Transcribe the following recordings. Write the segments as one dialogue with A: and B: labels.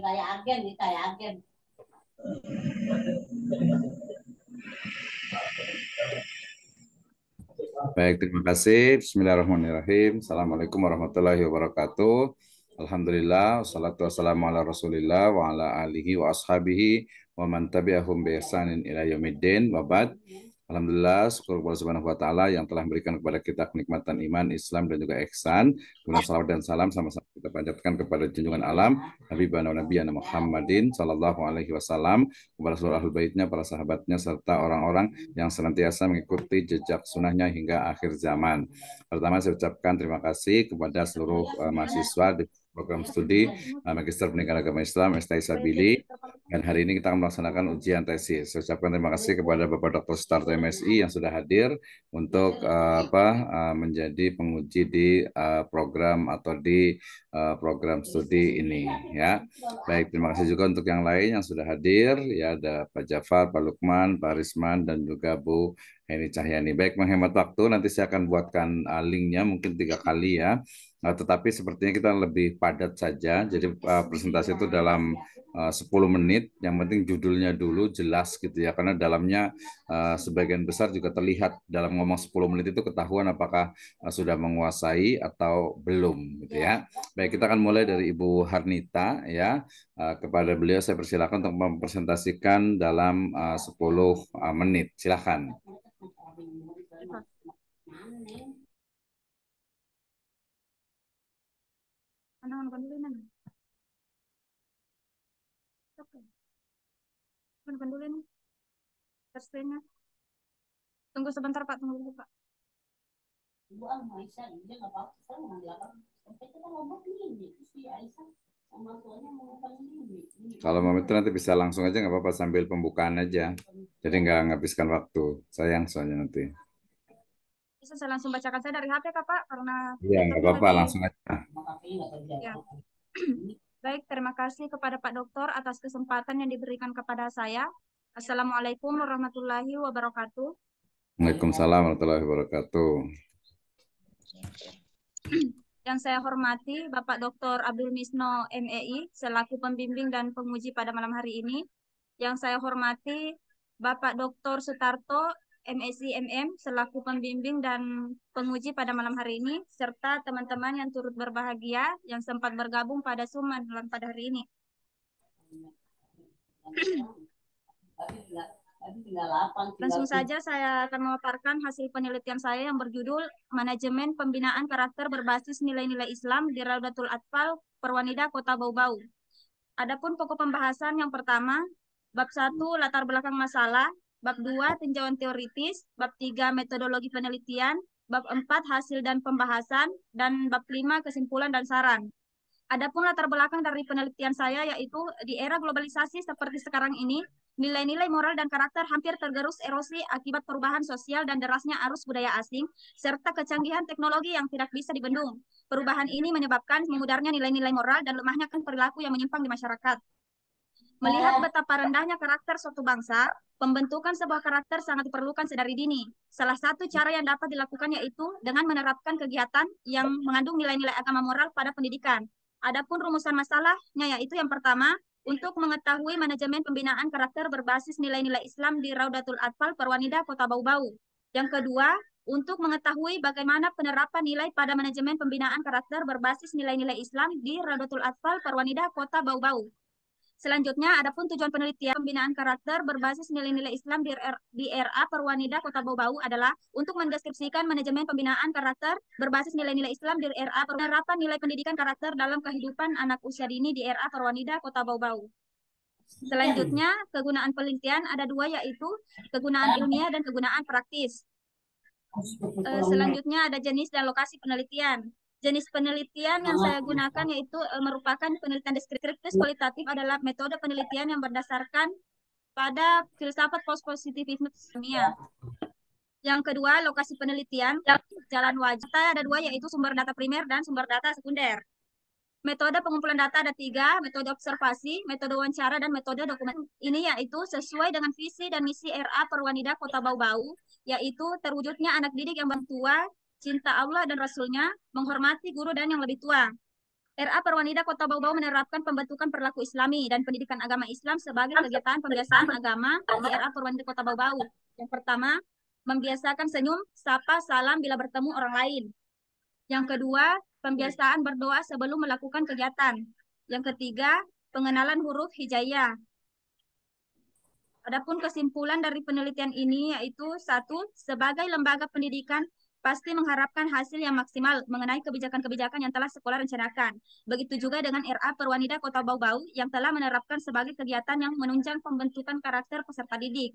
A: kayak agen nih kayak agen
B: Baik, terima kasih. Bismillahirrahmanirrahim. Assalamualaikum warahmatullahi wabarakatuh. Alhamdulillah, wassalatu wassalamu ala rasulillah wa ala alihi wa ashabihi wa man tabi'ahum bi ihsanin ila yaumiddin. Wa ba'd. Alhamdulillah, syukur kepada Subhanahu wa taala yang telah memberikan kepada kita kenikmatan iman, Islam dan juga ihsan. Kemudian salam dan salam sama-sama kita panjatkan kepada junjungan alam Nabi Bana Nabi Muhammadin sallallahu alaihi wasallam kepada seluruh ahli baitnya, para sahabatnya serta orang-orang yang senantiasa mengikuti jejak sunnahnya hingga akhir zaman. Pertama saya ucapkan terima kasih kepada seluruh uh, mahasiswa di program studi uh, Magister Pendidikan Agama Islam STI Sabili dan hari ini kita akan melaksanakan ujian tesis. Saya ucapkan terima kasih kepada Bapak Dr. Star MSI yang sudah hadir untuk uh, apa uh, menjadi penguji di uh, program atau di uh, program studi iya, ini iya, iya. ya. Baik, terima kasih juga untuk yang lain yang sudah hadir ya ada Pak Jafar, Pak Lukman, Pak Risman dan juga Bu Heni Cahyani. Baik, menghemat waktu nanti saya akan buatkan uh, linknya mungkin tiga kali ya. Nah, tetapi sepertinya kita lebih padat saja. Jadi uh, presentasi itu dalam uh, 10 menit menit, yang penting judulnya dulu jelas gitu ya, karena dalamnya uh, sebagian besar juga terlihat dalam ngomong 10 menit itu ketahuan apakah uh, sudah menguasai atau belum gitu ya. Baik, kita akan mulai dari Ibu Harnita ya. Uh, kepada beliau saya persilakan untuk mempresentasikan dalam uh, 10 uh, menit. Silakan.
A: anak simpan dulu nih tunggu sebentar pak tunggu dulu pak Ibu Aisyah, dia nggak apa-apa. apa Sampai kita ini, si Aisyah
B: kalau mau itu nanti bisa langsung aja nggak apa-apa sambil pembukaan aja. Jadi nggak ngabiskan waktu. Sayang soalnya nanti.
A: Bisa saya langsung bacakan saya dari HP Kak Pak karena Iya, nggak apa-apa langsung aja. Ya. Baik, terima kasih kepada Pak Dokter atas kesempatan yang diberikan kepada saya. Assalamualaikum warahmatullahi wabarakatuh.
B: Waalaikumsalam warahmatullahi wabarakatuh.
A: Yang saya hormati Bapak Dr. Abdul Misno MEI selaku pembimbing dan penguji pada malam hari ini. Yang saya hormati Bapak Dr. Sutarto MSI MM selaku pembimbing dan penguji pada malam hari ini serta teman-teman yang turut berbahagia yang sempat bergabung pada Suman malam pada hari ini. Langsung saja saya akan memaparkan hasil penelitian saya yang berjudul Manajemen Pembinaan Karakter Berbasis Nilai-Nilai Islam di Raudatul Atfal, Perwanida, Kota Bau-Bau. Adapun pokok pembahasan yang pertama, bab 1 latar belakang masalah, bab 2 tinjauan teoritis, bab 3 metodologi penelitian, bab 4 hasil dan pembahasan, dan bab 5 kesimpulan dan saran. Adapun latar belakang dari penelitian saya yaitu di era globalisasi seperti sekarang ini, nilai-nilai moral dan karakter hampir tergerus erosi akibat perubahan sosial dan derasnya arus budaya asing, serta kecanggihan teknologi yang tidak bisa dibendung. Perubahan ini menyebabkan memudarnya nilai-nilai moral dan lemahnya kan perilaku yang menyimpang di masyarakat. Melihat oh. betapa rendahnya karakter suatu bangsa, Pembentukan sebuah karakter sangat diperlukan sedari dini. Salah satu cara yang dapat dilakukan yaitu dengan menerapkan kegiatan yang mengandung nilai-nilai agama moral pada pendidikan. Adapun rumusan masalahnya yaitu yang pertama, untuk mengetahui manajemen pembinaan karakter berbasis nilai-nilai Islam di Raudatul Atfal Perwanida Kota Bau-Bau. Yang kedua, untuk mengetahui bagaimana penerapan nilai pada manajemen pembinaan karakter berbasis nilai-nilai Islam di Raudatul Atfal Perwanida Kota Bau-Bau. Selanjutnya, ada pun tujuan penelitian pembinaan karakter berbasis nilai-nilai Islam di, R, di RA Perwanida Kota Bau bau adalah untuk mendeskripsikan manajemen pembinaan karakter berbasis nilai-nilai Islam di RA Perwanida, penerapan nilai pendidikan karakter dalam kehidupan anak usia dini di RA Perwanida Kota Bau. Selanjutnya, kegunaan penelitian ada dua yaitu kegunaan ilmiah dan kegunaan praktis. Eh, selanjutnya ada jenis dan lokasi penelitian. Jenis penelitian yang ah, saya iya, iya. gunakan yaitu eh, merupakan penelitian deskriptif kualitatif adalah metode penelitian yang berdasarkan pada filsafat pos-positivisme ilmiah. Yang kedua, lokasi penelitian, jalan wajah. Ada dua, yaitu sumber data primer dan sumber data sekunder. Metode pengumpulan data ada tiga, metode observasi, metode wawancara, dan metode dokumen. Ini yaitu sesuai dengan visi dan misi RA Perwanida Kota Bau-Bau, yaitu terwujudnya anak didik yang bantua cinta Allah dan Rasulnya, menghormati guru dan yang lebih tua. RA Perwanida Kota Bau-Bau menerapkan pembentukan perilaku islami dan pendidikan agama Islam sebagai kegiatan pembiasaan agama di RA Perwanida Kota Bau-Bau. Yang pertama, membiasakan senyum, sapa, salam bila bertemu orang lain. Yang kedua, pembiasaan berdoa sebelum melakukan kegiatan. Yang ketiga, pengenalan huruf hijaya. Adapun kesimpulan dari penelitian ini yaitu satu, sebagai lembaga pendidikan pasti mengharapkan hasil yang maksimal mengenai kebijakan-kebijakan yang telah sekolah rencanakan. Begitu juga dengan RA Perwanida Kota Bau-Bau yang telah menerapkan sebagai kegiatan yang menunjang pembentukan karakter peserta didik.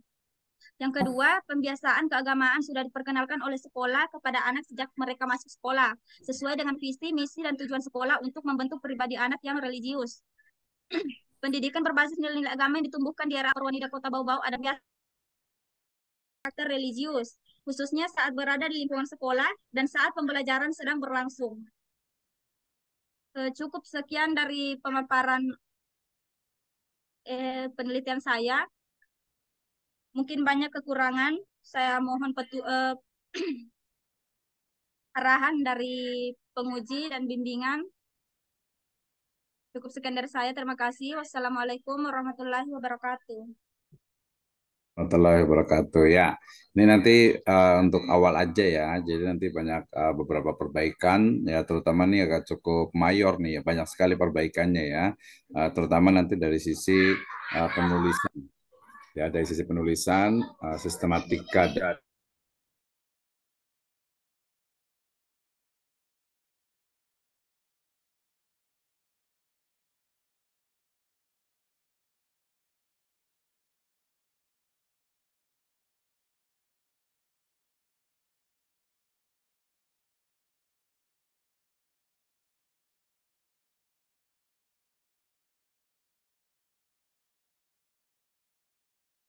A: Yang kedua, pembiasaan keagamaan sudah diperkenalkan oleh sekolah kepada anak sejak mereka masuk sekolah, sesuai dengan visi, misi, dan tujuan sekolah untuk membentuk pribadi anak yang religius. Pendidikan berbasis nilai-nilai agama yang ditumbuhkan di era Perwanida Kota Bau-Bau ada biasa karakter religius khususnya saat berada di lingkungan sekolah dan saat pembelajaran sedang berlangsung. E, cukup sekian dari pemaparan eh, penelitian saya. Mungkin banyak kekurangan, saya mohon petu, eh, arahan dari penguji dan bimbingan. Cukup sekian dari saya, terima kasih. Wassalamualaikum warahmatullahi wabarakatuh
B: warahmatullahi wabarakatuh. Ya, ini nanti uh, untuk awal aja ya. Jadi nanti banyak uh, beberapa perbaikan ya, terutama nih agak cukup mayor nih ya, banyak sekali perbaikannya ya. Uh, terutama nanti dari sisi uh, penulisan. Ya, dari sisi penulisan, uh, sistematika dan